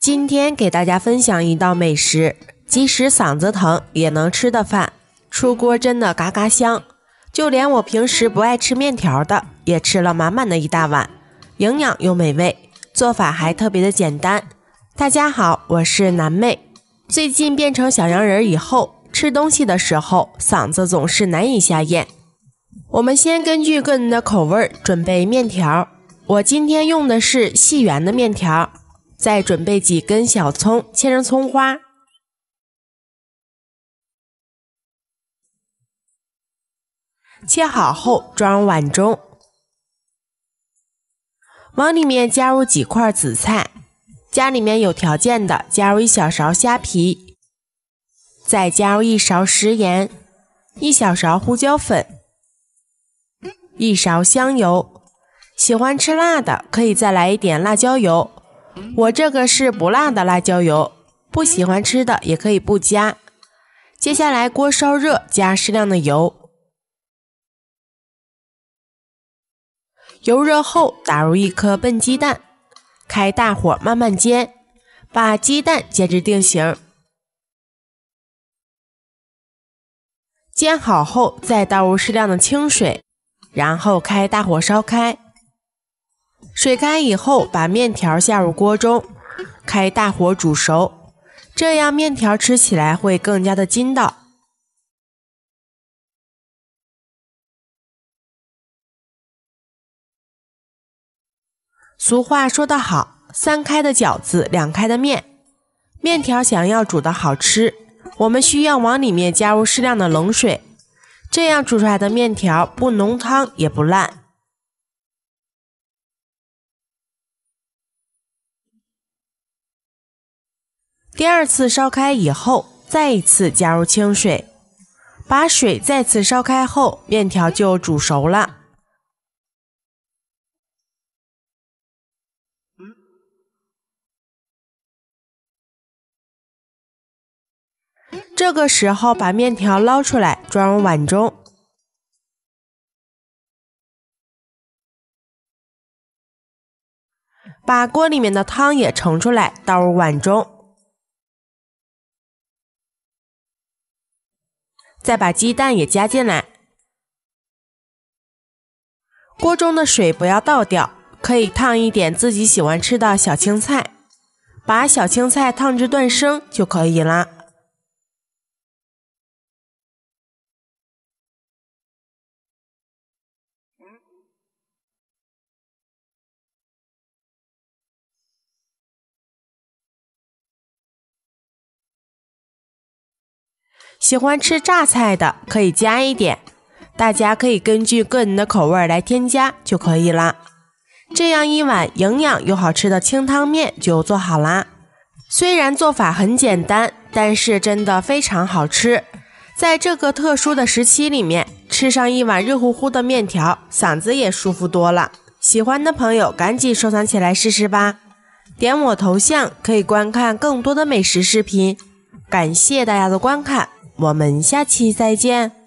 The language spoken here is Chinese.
今天给大家分享一道美食，即使嗓子疼也能吃的饭，出锅真的嘎嘎香，就连我平时不爱吃面条的，也吃了满满的一大碗，营养又美味，做法还特别的简单。大家好，我是南妹，最近变成小羊人以后，吃东西的时候嗓子总是难以下咽。我们先根据个人的口味准备面条，我今天用的是细圆的面条。再准备几根小葱，切成葱花，切好后装入碗中。往里面加入几块紫菜，家里面有条件的加入一小勺虾皮，再加入一勺食盐、一小勺胡椒粉、一勺香油。喜欢吃辣的可以再来一点辣椒油。我这个是不辣的辣椒油，不喜欢吃的也可以不加。接下来，锅烧热，加适量的油，油热后打入一颗笨鸡蛋，开大火慢慢煎，把鸡蛋煎至定型。煎好后再倒入适量的清水，然后开大火烧开。水开以后，把面条下入锅中，开大火煮熟。这样面条吃起来会更加的筋道。俗话说得好，“三开的饺子，两开的面”。面条想要煮的好吃，我们需要往里面加入适量的冷水，这样煮出来的面条不浓汤也不烂。第二次烧开以后，再一次加入清水，把水再次烧开后，面条就煮熟了。这个时候把面条捞出来，装入碗中，把锅里面的汤也盛出来，倒入碗中。再把鸡蛋也加进来，锅中的水不要倒掉，可以烫一点自己喜欢吃的小青菜，把小青菜烫至断生就可以了。喜欢吃榨菜的可以加一点，大家可以根据个人的口味来添加就可以了。这样一碗营养又好吃的清汤面就做好啦。虽然做法很简单，但是真的非常好吃。在这个特殊的时期里面，吃上一碗热乎乎的面条，嗓子也舒服多了。喜欢的朋友赶紧收藏起来试试吧。点我头像可以观看更多的美食视频。感谢大家的观看。我们下期再见。